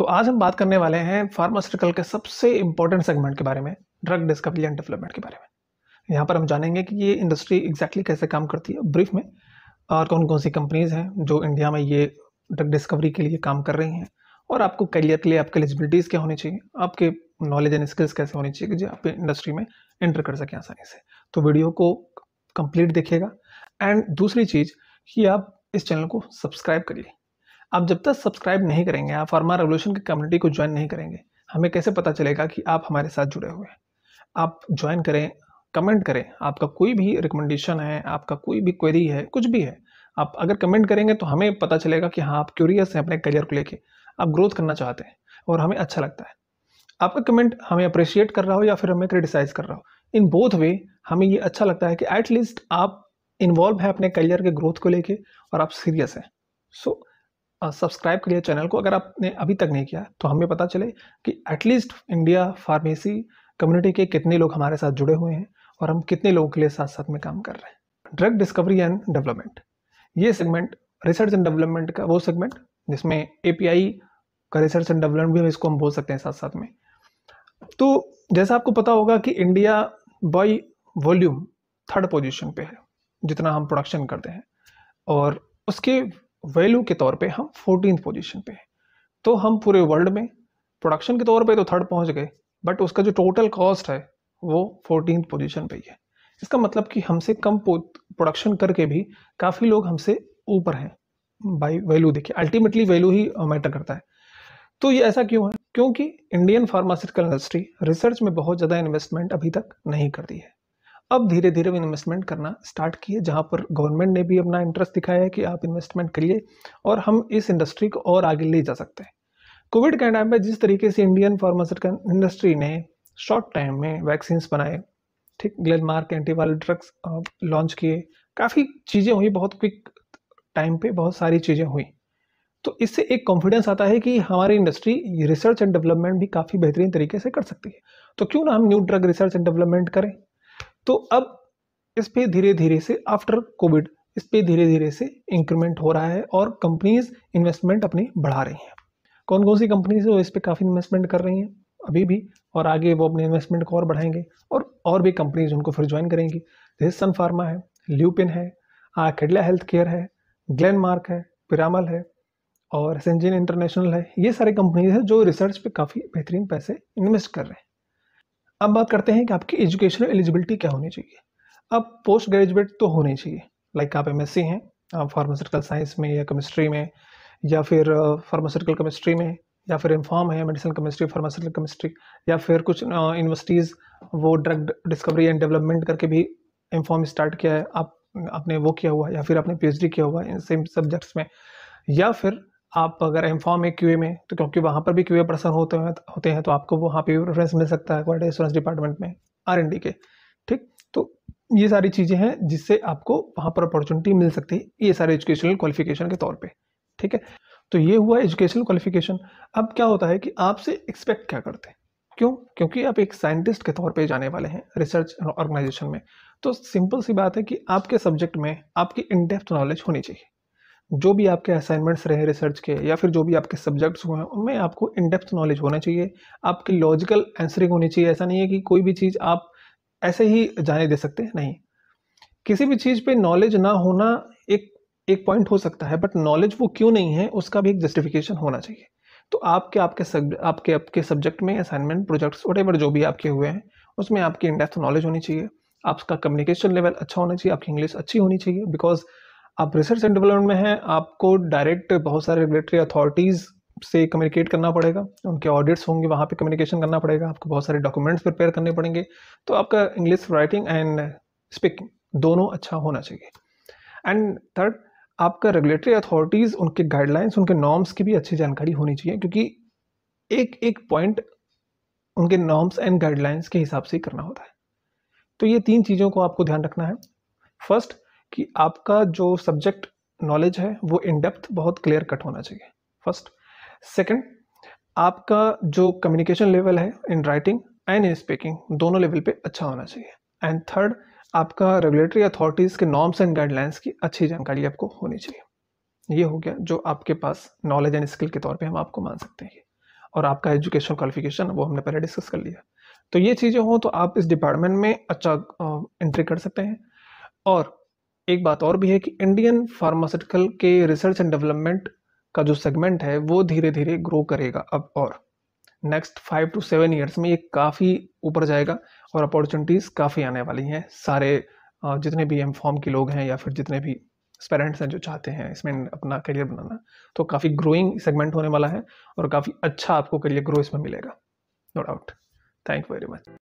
तो आज हम बात करने वाले हैं फार्मास्यूटिकल के सबसे इंपॉर्टेंट सेगमेंट के बारे में ड्रग डिस्कवरी एंड डेवलपमेंट के बारे में यहाँ पर हम जानेंगे कि ये इंडस्ट्री एग्जैक्टली exactly कैसे काम करती है ब्रीफ में और कौन कौन सी कंपनीज़ हैं जो इंडिया में ये ड्रग डिस्कवरी के लिए काम कर रही हैं और आपको करियर के लिए आपके एलिजिबिलिटीज़ क्या होनी चाहिए आपके नॉलेज एंड स्किल्स कैसे होनी चाहिए कि जो आप इंडस्ट्री में एंटर कर सकें आसानी से तो वीडियो को कंप्लीट देखिएगा एंड दूसरी चीज़ कि आप इस चैनल को सब्सक्राइब करिए आप जब तक सब्सक्राइब नहीं करेंगे आप फार्मा रेवोल्यूशन की कम्युनिटी को ज्वाइन नहीं करेंगे हमें कैसे पता चलेगा कि आप हमारे साथ जुड़े हुए हैं आप ज्वाइन करें कमेंट करें आपका कोई भी रिकमेंडेशन है आपका कोई भी क्वेरी है कुछ भी है आप अगर कमेंट करेंगे तो हमें पता चलेगा कि हाँ आप क्यूरियस हैं अपने करियर को लेके आप ग्रोथ करना चाहते हैं और हमें अच्छा लगता है आपका कमेंट हमें अप्रिशिएट कर रहा हो या फिर हमें क्रिटिसाइज़ कर रहा हो इन बोथ वे हमें ये अच्छा लगता है कि एटलीस्ट आप इन्वॉल्व हैं अपने करियर के ग्रोथ को लेके और आप सीरियस हैं सो so, सब्सक्राइब करिए चैनल को अगर आपने अभी तक नहीं किया तो हमें पता चले कि एटलीस्ट इंडिया फार्मेसी कम्युनिटी के कितने लोग हमारे साथ जुड़े हुए हैं और हम कितने लोगों के लिए साथ साथ में काम कर रहे हैं ड्रग डिस्कवरी एंड डेवलपमेंट ये सेगमेंट रिसर्च एंड डेवलपमेंट का वो सेगमेंट जिसमें ए का रिसर्च एंड डेवलपमेंट भी हम इसको हम बोल सकते हैं साथ साथ में तो जैसा आपको पता होगा कि India by volume third position पे है जितना हम प्रोडक्शन करते हैं और उसके वैल्यू के तौर पे हम फोर्टीन पोजीशन पे हैं तो हम पूरे वर्ल्ड में प्रोडक्शन के तौर पे तो थर्ड पहुंच गए बट उसका जो टोटल कॉस्ट है वो फोर्टीन पोजीशन पे ही है इसका मतलब कि हमसे कम प्रोडक्शन करके भी काफ़ी लोग हमसे ऊपर हैं बाई वैल्यू देखिए अल्टीमेटली वैल्यू ही मैटर करता है तो ये ऐसा क्यों है क्योंकि इंडियन फार्मास्यूटिकल इंडस्ट्री रिसर्च में बहुत ज़्यादा इन्वेस्टमेंट अभी तक नहीं करती है अब धीरे धीरे इन्वेस्टमेंट करना स्टार्ट किए जहाँ पर गवर्नमेंट ने भी अपना इंटरेस्ट दिखाया है कि आप इन्वेस्टमेंट करिए और हम इस इंडस्ट्री को और आगे ले जा सकते हैं कोविड के टाइम में जिस तरीके से इंडियन फार्मास्यूटिकल इंडस्ट्री ने शॉर्ट टाइम में वैक्सीन्स बनाए ठीक ग्लेनमार्क एंटीवायरल ड्रग्स लॉन्च किए काफ़ी चीज़ें हुई बहुत क्विक टाइम पे बहुत सारी चीज़ें हुई तो इससे एक कॉन्फिडेंस आता है कि हमारी इंडस्ट्री रिसर्च एंड डेवलपमेंट भी काफ़ी बेहतरीन तरीके से कर सकती है तो क्यों ना हम new drug research and development करें तो अब इस पर धीरे धीरे से आफ्टर कोविड इस पर धीरे धीरे से इंक्रीमेंट हो रहा है और कंपनीज इन्वेस्टमेंट अपनी बढ़ा रही हैं कौन कौन सी कंपनीज है वो इस पर काफ़ी इन्वेस्टमेंट कर रही हैं अभी भी और आगे वो अपने इन्वेस्टमेंट को और बढ़ाएंगे और और भी कंपनीज उनको फिर ज्वाइन करेंगी जैसे सन फार्मा है ल्यूपिन है आखिडला हेल्थ केयर है ग्लैन मार्क है पिरामल है और सेंजिन इंटरनेशनल है ये सारी कंपनीज हैं जो रिसर्च पे काफ़ी बेहतरीन पैसे इन्वेस्ट कर रहे हैं अब बात करते हैं कि आपकी एजुकेशनल एलिजिबिलिटी क्या होनी चाहिए अब पोस्ट ग्रेजुएट तो होनी चाहिए लाइक आप एम हैं आप फार्मास्यूटिकल साइंस में या केमिस्ट्री में या फिर फार्मास्यूटिकल केमिस्ट्री में या फिर इन्फॉर्म है मेडिसिन केमिस्ट्री फार्मास्यूटिकल केमिस्ट्री या फिर कुछ यूनिवर्सिटीज़ वो ड्रग डिस्कवरी एंड डेवलपमेंट करके भी इन्फॉर्म स्टार्ट किया है आप आपने वो किया हुआ या फिर आपने पी किया हुआ इन सेम सब्जेक्ट्स में या फिर आप अगर एम फॉर्म है क्यू में तो क्योंकि वहाँ पर भी क्यू पर्सन होते हैं होते हैं तो आपको वहाँ पे भी रेफरेंस मिल सकता है क्वालिटी इंश्योरेंस डिपार्टमेंट में आर के ठीक तो ये सारी चीज़ें हैं जिससे आपको वहाँ पर अपॉर्चुनिटी मिल सकती है ये सारे एजुकेशनल क्वालिफिकेशन के तौर पर ठीक है तो ये हुआ एजुकेशनल क्वालिफिकेशन अब क्या होता है कि आपसे एक्सपेक्ट क्या करते हैं क्यों क्योंकि आप एक साइंटिस्ट के तौर पे जाने वाले हैं रिसर्च ऑर्गेनाइजेशन में तो सिंपल सी बात है कि आपके सब्जेक्ट में आपकी इनडेप्थ नॉलेज होनी चाहिए जो भी आपके असाइनमेंट्स रहे रिसर्च के या फिर जो भी आपके सब्जेक्ट्स हुए हैं उनमें आपको इन डेप्थ नॉलेज होना चाहिए आपकी लॉजिकल आंसरिंग होनी चाहिए ऐसा नहीं है कि कोई भी चीज़ आप ऐसे ही जाने दे सकते हैं नहीं किसी भी चीज़ पे नॉलेज ना होना एक एक पॉइंट हो सकता है बट नॉलेज वो क्यों नहीं है उसका भी एक जस्टिफिकेशन होना चाहिए तो आपके आपके सब आपके आपके सब्जेक्ट में असाइनमेंट प्रोजेक्ट्स वट जो भी आपके हुए हैं उसमें आपकी इन डेप्थ नॉलेज होनी चाहिए आपका कम्युनिकेशन लेवल अच्छा होना चाहिए आपकी इंग्लिश अच्छी होनी चाहिए बिकॉज आप रिसर्च एंड डेवलपमेंट में हैं आपको डायरेक्ट बहुत सारे रेगुलेटरी अथॉरिटीज़ से कम्युनिकेट करना पड़ेगा उनके ऑडिट्स होंगे वहाँ पे कम्युनिकेशन करना पड़ेगा आपको बहुत सारे डॉक्यूमेंट्स प्रिपेयर करने पड़ेंगे तो आपका इंग्लिश राइटिंग एंड स्पीकिंग दोनों अच्छा होना चाहिए एंड थर्ड आपका रेगुलेटरी अथॉरिटीज़ उनके गाइडलाइंस उनके नॉर्म्स की भी अच्छी जानकारी होनी चाहिए क्योंकि एक एक पॉइंट उनके नॉर्म्स एंड गाइडलाइंस के हिसाब से ही करना होता है तो ये तीन चीज़ों को आपको ध्यान रखना है फर्स्ट कि आपका जो सब्जेक्ट नॉलेज है वो इन डेप्थ बहुत क्लियर कट होना चाहिए फर्स्ट सेकंड आपका जो कम्युनिकेशन लेवल है in writing and in speaking दोनों लेवल पे अच्छा होना चाहिए एंड थर्ड आपका रेगुलेटरी अथॉरिटीज़ के नॉर्म्स एंड गाइडलाइंस की अच्छी जानकारी आपको होनी चाहिए ये हो गया जो आपके पास नॉलेज एंड स्किल के तौर पे हम आपको मान सकते हैं और आपका एजुकेशन क्वालिफिकेशन वो हमने पहले डिस्कस कर लिया तो ये चीज़ें हों तो आप इस डिपार्टमेंट में अच्छा एंट्री कर सकते हैं और एक बात और भी है कि इंडियन फार्मास्यूटिकल के रिसर्च एंड डेवलपमेंट का जो सेगमेंट है वो धीरे धीरे ग्रो करेगा अब और next five to seven years में ये काफ़ी ऊपर जाएगा और अपॉर्चुनिटीज़ काफ़ी आने वाली हैं सारे जितने भी एम फॉर्म के लोग हैं या फिर जितने भी पेरेंट्स हैं जो चाहते हैं इसमें अपना करियर बनाना तो काफ़ी ग्रोइंग सेगमेंट होने वाला है और काफ़ी अच्छा आपको करियर ग्रो इसमें मिलेगा no doubt thank you very much